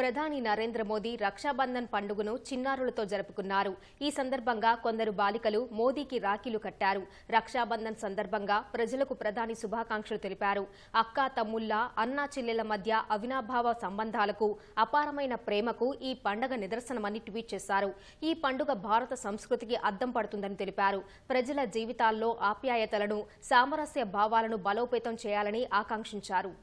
ప్రధాని నరేంద్ర మోదీ రక్షాబంధన్ పండుగను చిన్నారులతో జరుపుకున్నారు ఈ సందర్భంగా కొందరు బాలికలు మోదీకి రాఖీలు కట్టారు రక్షాబంధన్ సందర్భంగా ప్రజలకు ప్రధాని శుభాకాంక్షలు తెలిపారు అక్క తమ్ముళ్ళ అన్నా చెల్లెల మధ్య అవినాభావ సంబంధాలకు అపారమైన ప్రేమకు ఈ పండుగ నిదర్శనమని ట్వీట్ చేశారు ఈ పండుగ భారత సంస్కృతికి అద్దం పడుతుందని తెలిపారు ప్రజల జీవితాల్లో ఆప్యాయతలను సామరస్య భావాలను బలోపేతం చేయాలని ఆకాంక్షించారు